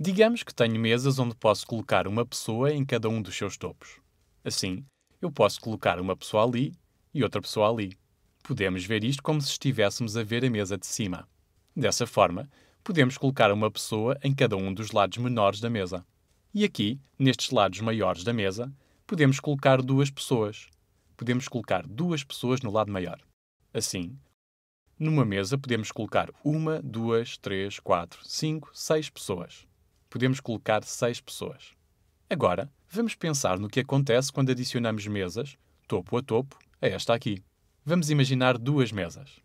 Digamos que tenho mesas onde posso colocar uma pessoa em cada um dos seus topos. Assim, eu posso colocar uma pessoa ali e outra pessoa ali. Podemos ver isto como se estivéssemos a ver a mesa de cima. Dessa forma, podemos colocar uma pessoa em cada um dos lados menores da mesa. E aqui, nestes lados maiores da mesa, podemos colocar duas pessoas. Podemos colocar duas pessoas no lado maior. Assim, numa mesa podemos colocar uma, duas, três, quatro, cinco, seis pessoas podemos colocar seis pessoas. Agora, vamos pensar no que acontece quando adicionamos mesas, topo a topo, a esta aqui. Vamos imaginar duas mesas.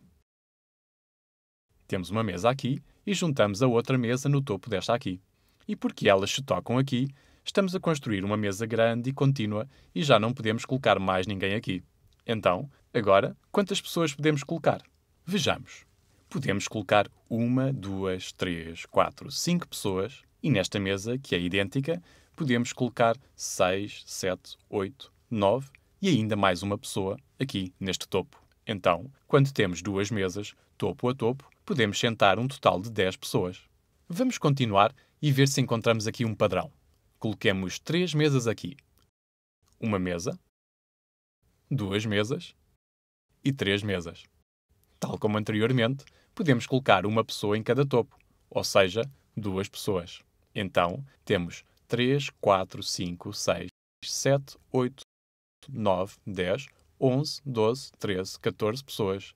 Temos uma mesa aqui e juntamos a outra mesa no topo desta aqui. E porque elas se tocam aqui, estamos a construir uma mesa grande e contínua e já não podemos colocar mais ninguém aqui. Então, agora, quantas pessoas podemos colocar? Vejamos. Podemos colocar uma, duas, três, quatro, cinco pessoas e nesta mesa, que é idêntica, podemos colocar 6, 7, 8, 9 e ainda mais uma pessoa aqui neste topo. Então, quando temos duas mesas, topo a topo, podemos sentar um total de 10 pessoas. Vamos continuar e ver se encontramos aqui um padrão. Coloquemos três mesas aqui. Uma mesa, duas mesas e três mesas. Tal como anteriormente, podemos colocar uma pessoa em cada topo, ou seja, duas pessoas. Então, temos 3, 4, 5, 6, 7, 8, 9, 10, 11, 12, 13, 14 pessoas.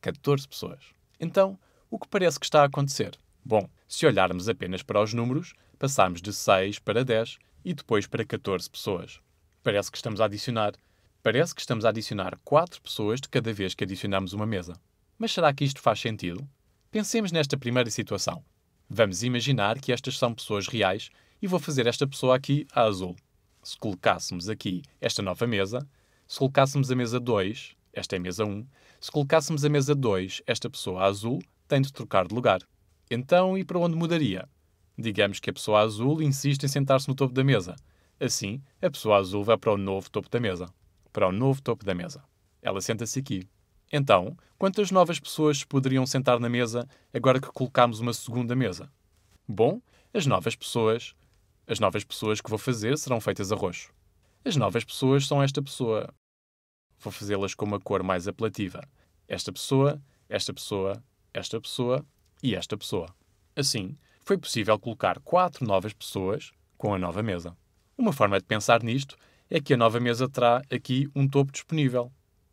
14 pessoas. Então, o que parece que está a acontecer? Bom, se olharmos apenas para os números, passamos de 6 para 10 e depois para 14 pessoas. Parece que estamos a adicionar. Parece que estamos a adicionar 4 pessoas de cada vez que adicionamos uma mesa. Mas será que isto faz sentido? Pensemos nesta primeira situação. Vamos imaginar que estas são pessoas reais e vou fazer esta pessoa aqui a azul. Se colocássemos aqui esta nova mesa, se colocássemos a mesa 2, esta é a mesa 1, se colocássemos a mesa 2, esta pessoa a azul tem de trocar de lugar. Então, e para onde mudaria? Digamos que a pessoa azul insiste em sentar-se no topo da mesa. Assim, a pessoa azul vai para o novo topo da mesa. Para o novo topo da mesa. Ela senta-se aqui. Então, quantas novas pessoas poderiam sentar na mesa agora que colocámos uma segunda mesa? Bom, as novas pessoas. As novas pessoas que vou fazer serão feitas a roxo. As novas pessoas são esta pessoa. Vou fazê-las com uma cor mais apelativa. Esta pessoa, esta pessoa, esta pessoa e esta pessoa. Assim, foi possível colocar quatro novas pessoas com a nova mesa. Uma forma de pensar nisto é que a nova mesa terá aqui um topo disponível,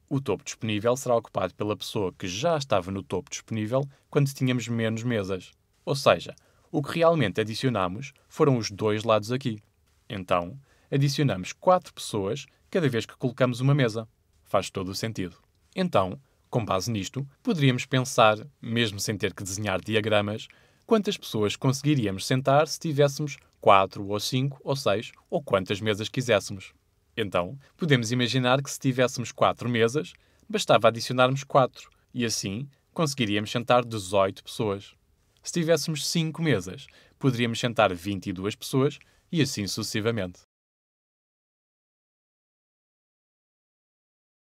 o topo disponível será ocupado pela pessoa que já estava no topo disponível quando tínhamos menos mesas. Ou seja, o que realmente adicionamos foram os dois lados aqui. Então, adicionamos quatro pessoas cada vez que colocamos uma mesa. Faz todo o sentido. Então, com base nisto, poderíamos pensar, mesmo sem ter que desenhar diagramas, quantas pessoas conseguiríamos sentar se tivéssemos quatro ou cinco ou seis ou quantas mesas quiséssemos. Então, podemos imaginar que se tivéssemos quatro mesas, bastava adicionarmos quatro e assim conseguiríamos sentar 18 pessoas. Se tivéssemos cinco mesas, poderíamos sentar 22 pessoas e assim sucessivamente.